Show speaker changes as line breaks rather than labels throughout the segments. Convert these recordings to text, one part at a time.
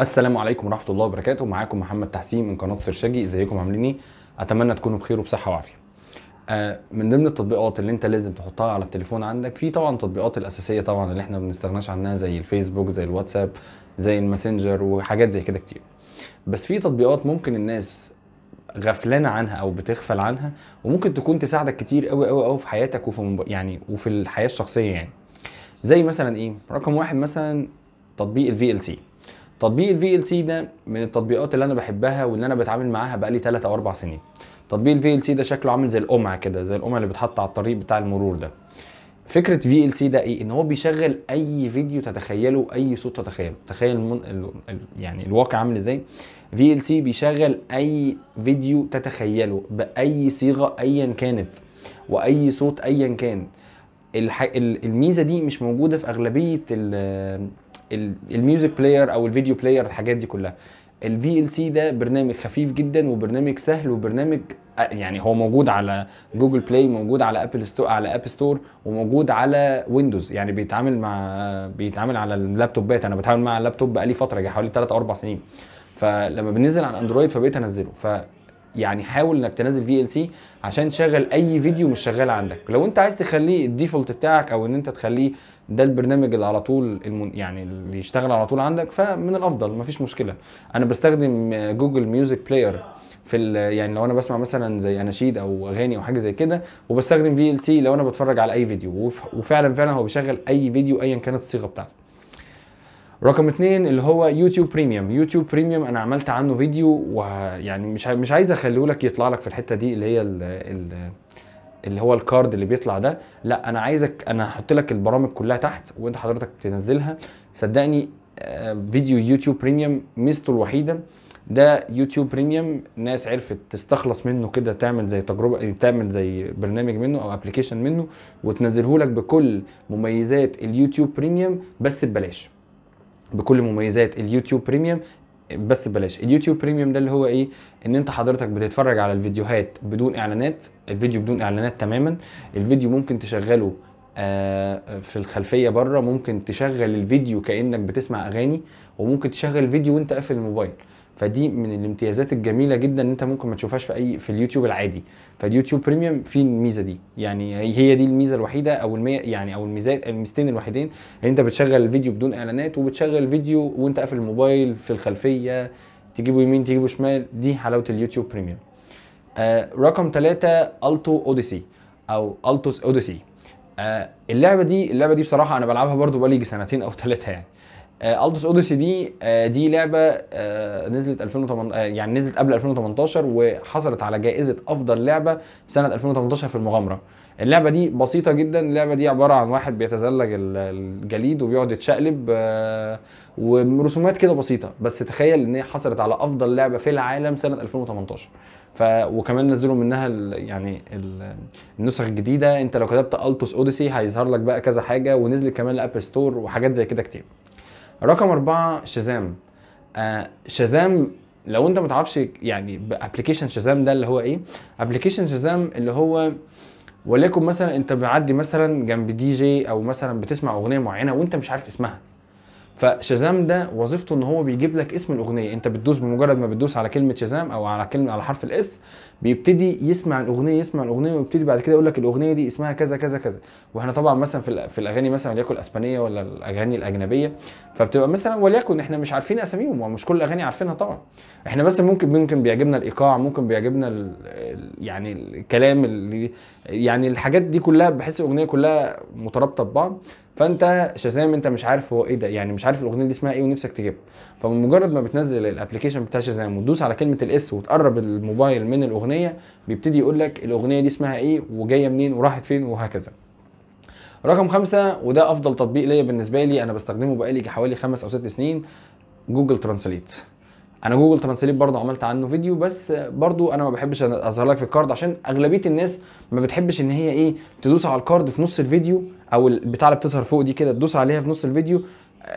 السلام عليكم ورحمه الله وبركاته معاكم محمد تحسين من قناه سرشاجي ازيكم عاملين ايه اتمنى تكونوا بخير وبصحه وعافيه آه، من ضمن التطبيقات اللي انت لازم تحطها على التليفون عندك في طبعا التطبيقات الاساسيه طبعا اللي احنا ما بنستغناش عنها زي الفيسبوك زي الواتساب زي الماسنجر وحاجات زي كده كتير بس في تطبيقات ممكن الناس غفلانه عنها او بتغفل عنها وممكن تكون تساعدك كتير قوي قوي قوي في حياتك وفي مب... يعني وفي الحياه الشخصيه يعني زي مثلا ايه رقم واحد مثلا تطبيق الفي ال سي تطبيق الفي ال سي ده من التطبيقات اللي انا بحبها واللي انا بتعامل معاها بقالي 3 او 4 سنين تطبيق الفي ال سي ده شكله عامل زي القمع كده زي القمع اللي بتحط على الطريق بتاع المرور ده فكره في ال سي ده ايه ان هو بيشغل اي فيديو تتخيله اي صوت تتخيله تخيل المن... ال... ال... يعني الواقع عامل ازاي في ال سي بيشغل اي فيديو تتخيله باي صيغه ايا كانت واي صوت ايا كان الح... الميزه دي مش موجوده في اغلبيه ال... الميوزك بلاير او الفيديو بلاير الحاجات دي كلها الفي ال سي ده برنامج خفيف جدا وبرنامج سهل وبرنامج آه، يعني هو موجود على جوجل بلاي موجود على ابل ستور على اب ستور وموجود على ويندوز يعني بيتعامل مع بيتعامل على اللابتوبات انا بتعامل مع اللابتوب بقالي فتره حوالي 3 4 سنين فلما بنزل على اندرويد فبقيت انزله ف يعني حاول انك تنزل في ال سي عشان تشغل اي فيديو مش شغال عندك لو انت عايز تخليه الديفولت بتاعك او ان انت تخليه ده البرنامج اللي على طول المن... يعني اللي يشتغل على طول عندك فمن الافضل مفيش مشكله انا بستخدم جوجل ميوزك بلاير في ال... يعني لو انا بسمع مثلا زي اناشيد او اغاني او حاجه زي كده وبستخدم في ال سي لو انا بتفرج على اي فيديو وف... وفعلا فعلا هو بيشغل اي فيديو ايا كانت الصيغه بتاعته رقم اتنين اللي هو يوتيوب بريميوم يوتيوب بريميوم انا عملت عنه فيديو ويعني مش مش عايز اخليه لك يطلع لك في الحته دي اللي هي الـ الـ اللي هو الكارد اللي بيطلع ده لا انا عايزك انا هحط لك البرامج كلها تحت وانت حضرتك تنزلها صدقني آه، فيديو يوتيوب بريميوم ميزته الوحيده ده يوتيوب بريميوم ناس عرفت تستخلص منه كده تعمل زي تجربه تعمل زي برنامج منه او ابلكيشن منه وتنزله لك بكل مميزات اليوتيوب بريميوم بس ببلاش بكل مميزات اليوتيوب بريميوم بس ببلاش اليوتيوب بريميوم ده اللي هو ايه ان انت حضرتك بتتفرج على الفيديوهات بدون اعلانات الفيديو بدون اعلانات تماما الفيديو ممكن تشغله آه في الخلفيه بره ممكن تشغل الفيديو كانك بتسمع اغاني وممكن تشغل الفيديو وانت قافل الموبايل فدي من الامتيازات الجميله جدا ان انت ممكن ما تشوفهاش في اي في اليوتيوب العادي فاليوتيوب بريميوم فيه الميزه دي يعني هي دي الميزه الوحيده او المي يعني او الميزات الميزتين الوحيدين ان انت بتشغل الفيديو بدون اعلانات وبتشغل الفيديو وانت قافل الموبايل في الخلفيه تجيبه يمين تجيبه شمال دي حلاوه اليوتيوب بريميوم آه رقم ثلاثة التو اوديسي او التوس اوديسي آه اللعبه دي اللعبه دي بصراحه انا بلعبها برضو بقالي سنتين او ثلاثه يعني الدوس آه، اوديسي دي آه، دي لعبه آه، نزلت 2018 يعني نزلت قبل 2018 وحصلت على جائزه افضل لعبه سنه 2018 في المغامره اللعبه دي بسيطه جدا اللعبه دي عباره عن واحد بيتزلج الجليد وبيقعد يتشقلب ورسومات كده بسيطه بس تخيل ان هي حصلت على افضل لعبه في العالم سنه 2018 ف وكمان نزلوا منها ال... يعني ال... النسخ الجديده انت لو كتبت التوس اوديسي هيظهر لك بقى كذا حاجه ونزلت كمان الاب ستور وحاجات زي كده كتير رقم أربعة شازام آه لو انت متعرفش يعني ابلكيشن شازام ده اللي هو ايه ابلكيشن شزام اللي هو وليكن مثلا انت بعدي مثلا جنب دي جي او مثلا بتسمع اغنيه معينه وانت مش عارف اسمها فشازام ده وظيفته ان هو بيجيب لك اسم الاغنيه انت بتدوس بمجرد ما بتدوس على كلمه شازام او على كلمه على حرف الاس بيبتدي يسمع الاغنيه يسمع الاغنيه ويبتدي بعد كده يقول لك الاغنيه دي اسمها كذا كذا كذا واحنا طبعا مثلا في في الاغاني مثلا وليكن الاسبانيه ولا الاغاني الاجنبيه فبتبقى مثلا وليكن احنا مش عارفين اساميهم ومش كل الاغاني عارفينها طبعا احنا بس ممكن ممكن بيعجبنا الايقاع ممكن بيعجبنا الـ يعني الكلام اللي يعني الحاجات دي كلها بحس الاغنيه كلها مترابطه ببعض فانت شازام انت مش عارف هو ايه ده يعني مش عارف الاغنيه دي اسمها ايه ونفسك تجيبها فمجرد ما بتنزل الابلكيشن بتاع شازام وتدوس على كلمه الاس وتقرب الموبايل من الاغنيه بيبتدي يقول لك الاغنيه دي اسمها ايه وجايه منين وراحت فين وهكذا رقم خمسة وده أفضل تطبيق ليا بالنسبة لي أنا بستخدمه بقالي حوالي خمس أو ست سنين جوجل ترانسليت انا جوجل ترانسليت برضه عملت عنه فيديو بس برضه انا ما بحبش اظهر لك في الكارد عشان اغلبيه الناس ما بتحبش ان هي ايه تدوس على الكارد في نص الفيديو او البتاع اللي بتظهر فوق دي كده تدوس عليها في نص الفيديو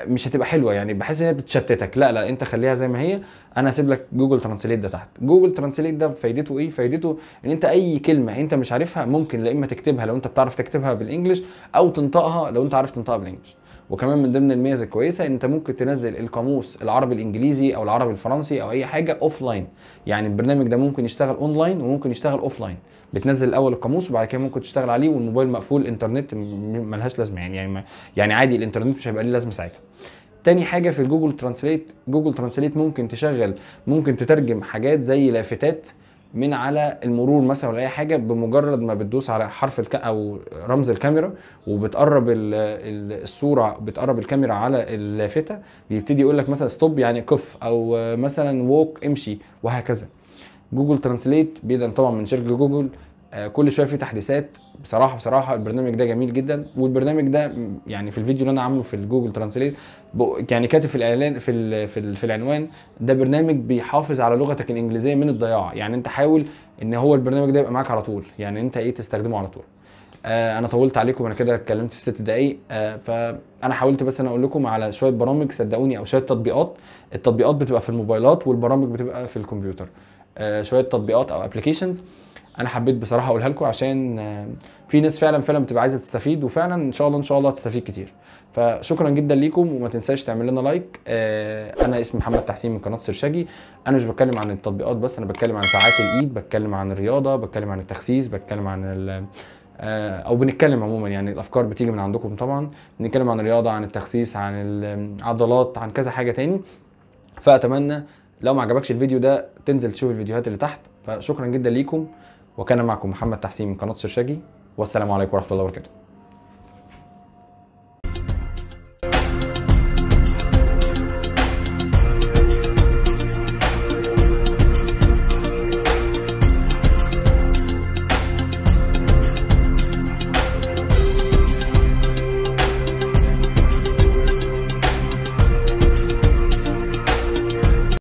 مش هتبقى حلوه يعني بحس ان هي بتشتتك لا لا انت خليها زي ما هي انا هسيب لك جوجل ترانسليت ده تحت جوجل ترانسليت ده فايدته ايه فايدته ان انت اي كلمه انت مش عارفها ممكن لا اما تكتبها لو انت بتعرف تكتبها بالانجلش او تنطقها لو انت عارف تنطقها بالانجلش وكمان من ضمن الميزه الكويسه ان انت ممكن تنزل القاموس العربي الانجليزي او العربي الفرنسي او اي حاجه اوف لاين يعني البرنامج ده ممكن يشتغل اونلاين وممكن يشتغل اوف لاين بتنزل الاول القاموس وبعد كده ممكن تشتغل عليه والموبايل مقفول الانترنت ملهاش لازمه يعني يعني يعني عادي الانترنت مش هيبقى ليه لازمه ساعتها تاني حاجه في الجوجل ترانسليت جوجل ترانسليت ممكن تشغل ممكن تترجم حاجات زي لافتات من على المرور مثلا ولا اي حاجه بمجرد ما بتدوس على حرف الك... او رمز الكاميرا وبتقرب ال... الصوره بتقرب الكاميرا على اللافته بيبتدي يقول لك مثلا ستوب يعني كف او مثلا ووك امشي وهكذا جوجل ترانسليت بيدا طبعا من شركه آه، جوجل كل شويه في تحديثات بصراحه بصراحه البرنامج ده جميل جدا والبرنامج ده يعني في الفيديو اللي انا عامله في الجوجل ترانسليت يعني كاتب في الاعلان في الـ في, الـ في العنوان ده برنامج بيحافظ على لغتك الانجليزيه من الضياع يعني انت حاول ان هو البرنامج ده يبقى معاك على طول يعني انت ايه تستخدمه على طول آه انا طولت عليكم انا كده اتكلمت في ست دقايق آه فانا حاولت بس انا اقول لكم على شويه برامج صدقوني او شويه تطبيقات التطبيقات بتبقى في الموبايلات والبرامج بتبقى في الكمبيوتر آه شويه تطبيقات او ابلكيشنز انا حبيت بصراحه اقولها لكم عشان آه، في ناس فعلا فعلا بتبقى عايزه تستفيد وفعلا ان شاء الله ان شاء الله هتستفيد كتير فشكرا جدا ليكم وما تنساش تعمل لنا لايك آه، انا اسمي محمد تحسين من قناه سرشاجي انا مش بتكلم عن التطبيقات بس انا بتكلم عن ساعات الايد بتكلم عن الرياضه بتكلم عن التخسيس بتكلم عن آه، او بنتكلم عموما يعني الافكار بتيجي من عندكم طبعا بنتكلم عن الرياضه عن التخسيس عن العضلات عن كذا حاجه تاني فاتمنى لو ما عجبكش الفيديو ده تنزل تشوف الفيديوهات اللي تحت فشكرا جدا ليكم وكان معكم محمد تحسين من قناه سرشاجي والسلام عليكم ورحمه الله وبركاته